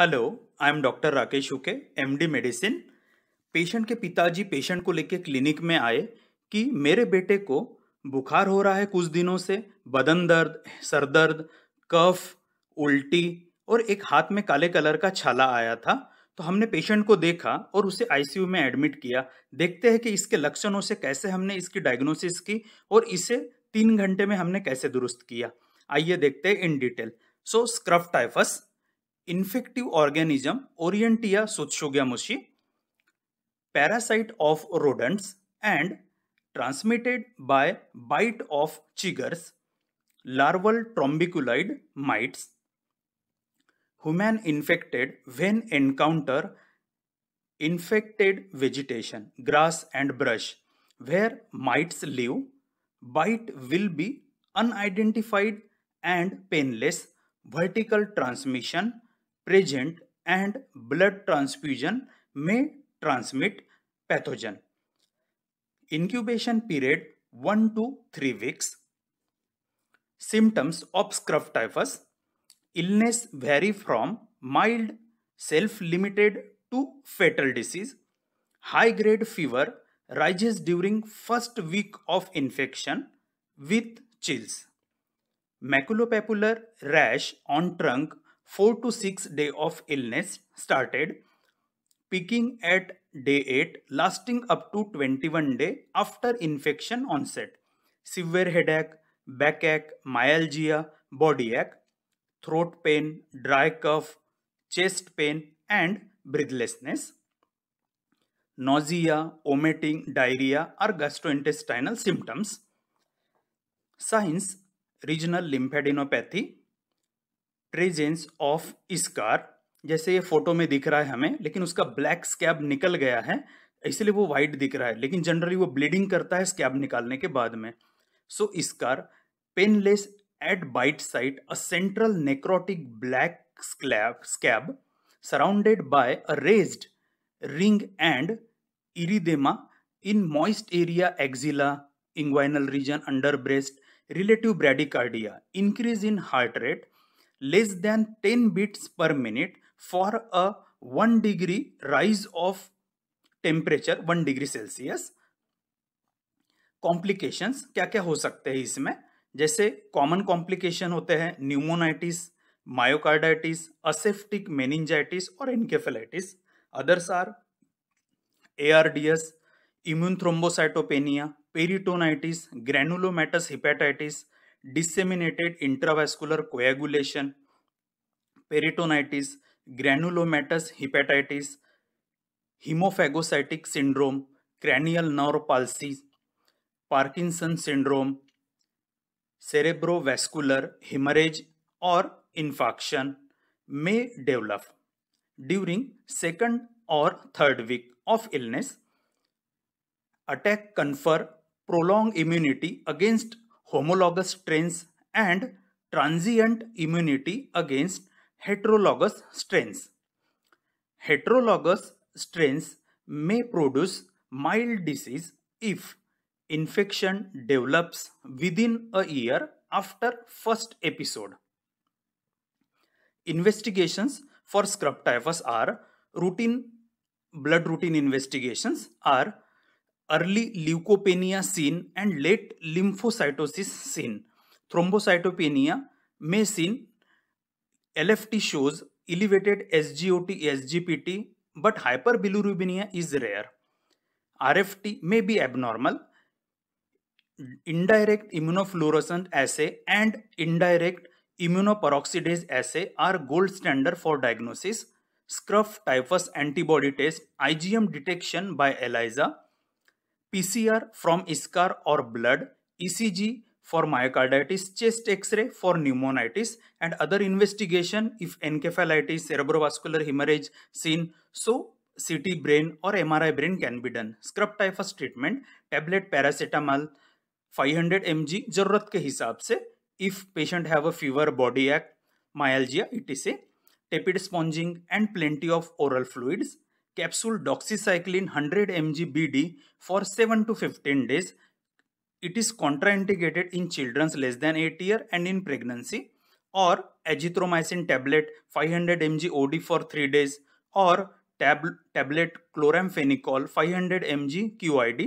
Hello I am doctor Rakesh Uke MD medicine patient के पिताजी patient को लेके क्लिनिक में आए कि मेरे बेटे को बुखार हो रहा है कुछ दिनों से बदन दर्द सर दर्द कफ उल्टी और एक हाथ में काले कलर का छाला आया था तो हमने पेशेंट को देखा और उसे आईसीयू में एडमिट किया देखते हैं कि इसके लक्षणों से कैसे हमने इसकी डायग्नोसिस की और इसे तीन घंटे में हमने कैसे दुरुस्त किया आइए देखते हैं in detail so scrub typhus infective organism Orientia sutsugyamushi, parasite of rodents and transmitted by bite of chiggers, larval trombiculide mites. Human infected when encounter infected vegetation, grass and brush, where mites live, bite will be unidentified and painless vertical transmission present and blood transfusion may transmit pathogen. Incubation period 1 to 3 weeks. Symptoms of scrub typhus. Illness vary from mild, self-limited to fatal disease. High-grade fever rises during first week of infection with chills. Maculopapular rash on trunk 4 to 6 day of illness started peaking at day 8 lasting up to 21 day after infection onset severe headache backache myalgia body ache throat pain dry cough chest pain and breathlessness nausea vomiting diarrhea or gastrointestinal symptoms signs regional lymphadenopathy presence of eschar जैसे ये photo में दिख रहा है हमें लेकिन उसका black scab निकल गया है इसलिए वो व्हाइट दिख रहा है लेकिन जनरली वो ब्लीडिंग करता है स्कैब निकालने के बाद में so eschar painless at bite site a central necrotic black scab scab surrounded by a raised ring and erythema in moist area axilla inguinal region under breast relative bradycardia increase in heart rate less than 10 beats per minute for a 1 degree rise of temperature 1 degree celsius complications क्या क्या हो सकते हैं इसमें जैसे common complication होते हैं pneumonitis myocarditis aseptic meningitis और encephalitis others are ARDS immune thrombocytopenia peritonitis granulomatous hepatitis disseminated intravascular coagulation, peritonitis, granulomatous hepatitis, hemophagocytic syndrome, cranial nerve palsy, Parkinson syndrome, cerebrovascular hemorrhage or infarction may develop during second or third week of illness. Attack confer prolonged immunity against homologous strains and transient immunity against heterologous strains. Heterologous strains may produce mild disease if infection develops within a year after first episode. Investigations for scrub typhus are routine blood routine investigations are early leukopenia seen and late lymphocytosis seen. Thrombocytopenia may seen LFT shows elevated SGOT, SGPT, but hyperbilirubinemia is rare. RFT may be abnormal. Indirect immunofluorescent assay and indirect immunoperoxidase assay are gold standard for diagnosis. Scruff typhus antibody test, IgM detection by ELISA, PCR from scar और blood ECG for myocarditis chest X ray for pneumonitis and other investigation if encephalitis cerebrovascular haemorrhage seen so CT brain और M R I brain can be done scrub typhus treatment tablet paracetamol M G जरूरत के हिसाब से if patient have a fever body एक्ट myalgia इटिस tepid sponging and plenty of oral fluids capsule doxycycline 100 mg BD for 7 to 15 days. It is contraindicated in children less than 8 year and in pregnancy or azithromycin tablet 500 mg OD for 3 days or tab tablet chloramphenicol 500 mg QID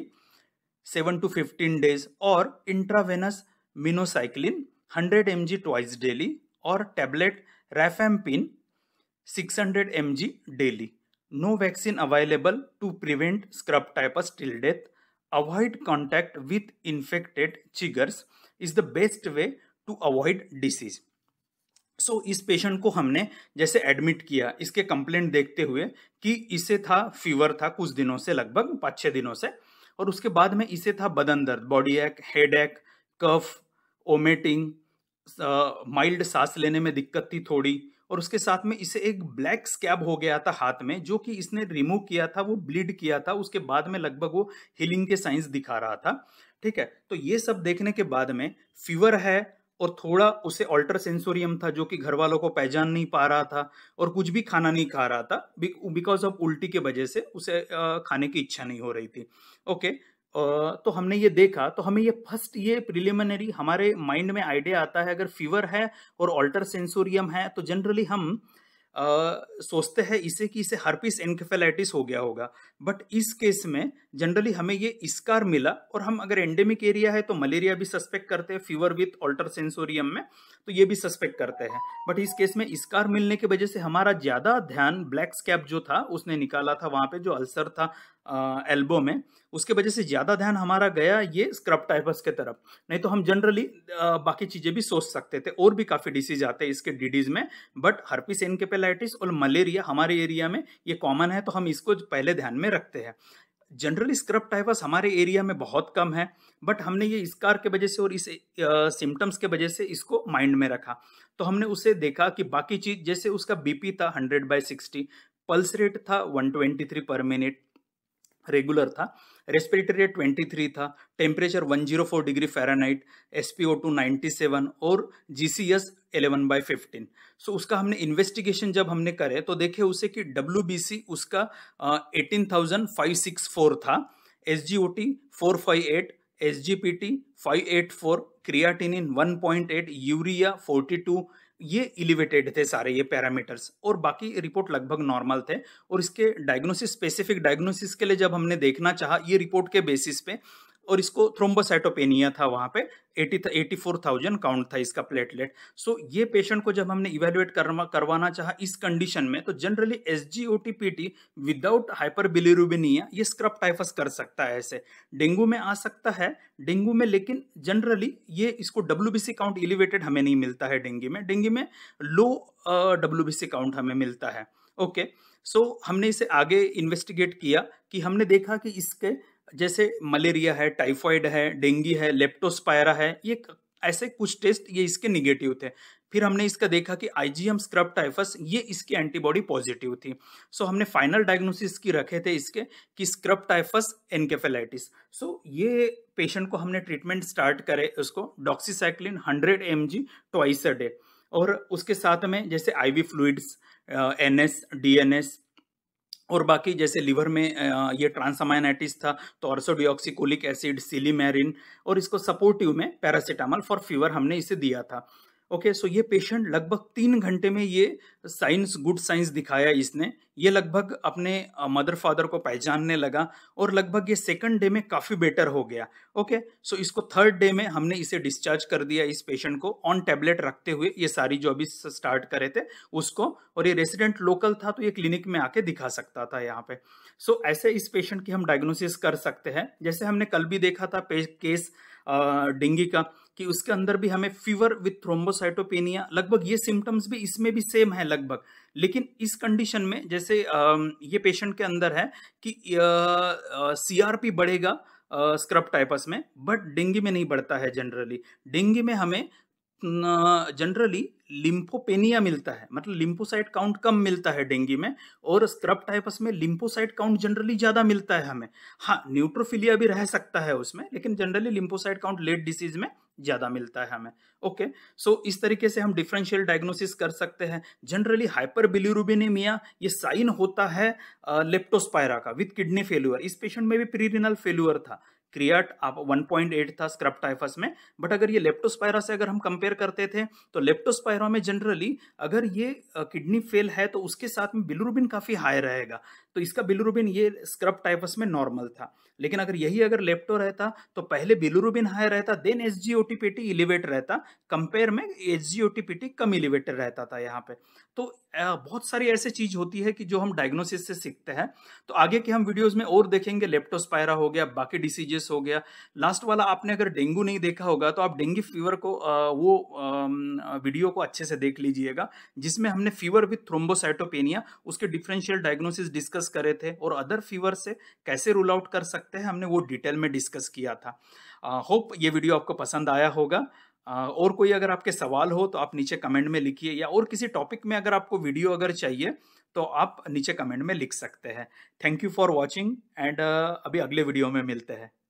7 to 15 days or intravenous minocycline 100 mg twice daily or tablet rifampin 600 mg daily. No vaccine available to prevent scrub typhus till date avoid contact with infected chiggers is the best way to avoid disease so इस patient को हमने जैसे admit किया इसके complaint देखते हुए कि इसे था फीवर था कुछ दिनों से लगभग पाँच छः दिनों से और उसके बाद में इसे था बदन दर्द बॉडी एक हेड एक कफ ओमेटिंग माइल्ड सांस लेने में दिक्कत थी थोड़ी और उसके साथ में इसे एक ब्लैक स्कैब हो गया था हाथ में जो कि इसने रिमूव किया था वो ब्लीड किया था उसके बाद में लगभग वो हीलिंग के साइंस दिखा रहा था ठीक है तो ये सब देखने के बाद में फीवर है और थोड़ा उसे ऑल्टर सेंसोरियम था जो कि घर वालों को पहचान नहीं पा रहा था और कुछ भी खाना नहीं खा रहा था बिकॉज ऑफ उल्टी के वजह से उसे खाने की इच्छा नहीं हो रही थी ओके okay, तो हमने ये देखा तो हमें ये फर्स्ट ये प्रिलिमिनरी हमारे माइंड में आइडिया आता है अगर फीवर है और ऑल्टर सेंसोरियम है तो जनरली हम आ, सोचते हैं इसे कि इसे हर्पिस एनकेफेलाइटिस हो गया होगा बट इस केस में जनरली हमें ये इसकार मिला और हम अगर एंडेमिक एरिया है तो मलेरिया भी सस्पेक्ट करते हैं फीवर विथ ऑल्टर सेंसोरियम में तो ये भी सस्पेक्ट करते हैं बट इस केस में इसकार मिलने की वजह से हमारा ज़्यादा ध्यान ब्लैक स्कैप जो था उसने निकाला था वहाँ पे जो अल्सर था एल्बो में उसके वजह से ज़्यादा ध्यान हमारा गया ये स्क्रब टाइपस के तरफ नहीं तो हम जनरली बाकी चीज़ें भी सोच सकते थे और भी काफ़ी डिसीज आते हैं इसके डिडीज में बट हर्पिस एनकेपेलाइटिस और मलेरिया हमारे एरिया में ये कॉमन है तो हम इसको पहले ध्यान में रखते हैं जनरली स्क्रब टाइफस हमारे एरिया में बहुत कम है बट हमने ये इस कार के वजह से और इस सिम्टम्स के वजह से इसको माइंड में रखा तो हमने उसे देखा कि बाकी चीज जैसे उसका बीपी था hundred by sixty pulse rate था वन ट्वेंटी थ्री पर मिनट रेगुलर था रेस्पिरेटरी रेट ट्वेंटी थ्री था temperature one zero four degree Fahrenheit S P O two ninety seven और G C S eleven by fifteen so उसका हमने investigation जब हमने करे तो देखे उसे कि डब्ल्यू उसका eighteen thousand five six four था S G O T four five eight S G P T five eight four creatinine one point eight urea forty two ये इलिवेटेड थे सारे ये पैरामीटर्स और बाकी रिपोर्ट लगभग नॉर्मल थे और इसके डायग्नोसिस स्पेसिफिक डायग्नोसिस के लिए जब हमने देखना चाहा ये रिपोर्ट के बेसिस पे और इसको थ्रोम्बोसाइटोपेनिया था वहाँ पे eighty eighty four thousand count था इसका प्लेटलेट सो so, ये पेशेंट को जब हमने इवेलुएट करवा करवाना चाहा इस कंडीशन में तो generally S G O T P T without hyperbilirubinaemia ये स्क्रब टाइफस कर सकता है ऐसे डेंगू में आ सकता है डेंगू में लेकिन जनरली ये इसको W B C count elevated हमें नहीं मिलता है डेंगू में डेंगू में low W B C count हमें मिलता है ओके okay. सो so, हमने इसे आगे इन्वेस्टिगेट किया कि हमने देखा कि इसके जैसे मलेरिया है टाइफॉइड है डेंगी है लेप्टोस्पायरा है ये ऐसे कुछ टेस्ट ये इसके निगेटिव थे फिर हमने इसका देखा कि I G M scrub typhus ये इसकी एंटीबॉडी पॉजिटिव थी सो so, हमने फाइनल डायग्नोसिस की रखे थे इसके कि scrub typhus encephalitis so so, ये पेशेंट को हमने ट्रीटमेंट स्टार्ट करे उसको doxycycline hundred M G twice a day और उसके साथ में जैसे IV fluids N S D N S और बाकी जैसे लिवर में ये ट्रांसामाइनाइटिस था तो ऑर्सोडियोक्सिकोलिक एसिड सिलीमेरिन और इसको सपोर्टिव में पैरासीटामल फॉर फीवर हमने इसे दिया था ओके सो ये पेशेंट लगभग तीन घंटे में ये साइंस गुड साइंस दिखाया इसने ये लगभग अपने मदर फादर को पहचानने लगा और लगभग ये सेकंड डे में काफ़ी बेटर हो गया ओके okay, सो so इसको थर्ड डे में हमने इसे डिस्चार्ज कर दिया इस पेशेंट को ऑन टैबलेट रखते हुए ये सारी जो अभी स्टार्ट करे थे उसको और ये रेसिडेंट लोकल था तो ये क्लिनिक में आके दिखा सकता था यहाँ पे सो so, ऐसे इस पेशेंट की हम डायग्नोसिस कर सकते हैं जैसे हमने कल भी देखा था केस डेंगी का कि उसके अंदर भी हमें फीवर विथ थ्रोम्बोसाइटोपेनिया लगभग ये सिम्टम्स भी इसमें भी सेम है लगभग लेकिन इस कंडीशन में जैसे ये पेशेंट के अंदर है कि सीआरपी बढ़ेगा स्क्रब टाइपस में बट डेंगू में नहीं बढ़ता है जनरली डेंगू में हमें जनरली लिम्फोपेनिया मिलता है मतलब लिम्फोसाइट काउंट कम मिलता है डेंगू में और स्क्रब टाइपस में लिम्फोसाइट काउंट जनरली ज़्यादा मिलता है हमें हाँ न्यूट्रोफिलिया भी रह सकता है उसमें लेकिन generally lymphocyte count late disease में ज़्यादा मिलता है हमें ओके सो इस तरीके से हम डिफरेंशियल डायग्नोसिस कर सकते हैं जनरली हाइपर बिलिरुबिनेमिया ये साइन होता है लेप्टोस्पायरा का विथ किडनी फेल्यूअर इस पेशेंट में भी प्रीरिनल फेल्यूअर था क्रियाट आप 1.8 था स्क्रब टाइफस में बट अगर ये लेप्टोस्पायरा से अगर हम कंपेयर करते थे तो लेप्टोस्पायरा में जनरली अगर ये किडनी फेल है तो उसके साथ में बिलुरुबिन काफ़ी हाई रहेगा तो इसका बिलुरुबिन ये स्क्रब टाइपस में नॉर्मल था लेकिन अगर यही अगर लेप्टो रहता तो पहले बिलुरुबिन हाई रहता then S G O elevate रहता कंपेयर में एस जी ओ कम इलिवेटेड रहता था यहाँ पे तो बहुत सारी ऐसी चीज होती है कि जो हम डायग्नोसिस से सीखते हैं तो आगे के हम वीडियोस में और देखेंगे लेप्टोस्पायरा हो गया बाकी डिसीजेस हो गया लास्ट वाला आपने अगर डेंगू नहीं देखा होगा तो आप डेंगू फीवर को वो वीडियो को अच्छे से देख लीजिएगा जिसमें हमने फीवर विथ थ्रोम्बोसाइटोपेनिया उसके डिफरेंशियल डायग्नोसिस डिस्कस डिस्कस करे थे और अदर फीवर से कैसे रूल आउट कर सकते हैं हमने वो डिटेल में डिस्कस किया था होप ये वीडियो आपको पसंद आया होगा और कोई अगर आपके सवाल हो तो आप नीचे कमेंट में लिखिए या और किसी टॉपिक में अगर आपको वीडियो अगर चाहिए तो आप नीचे कमेंट में लिख सकते हैं thank you for watching and अभी अगले वीडियो में मिलते हैं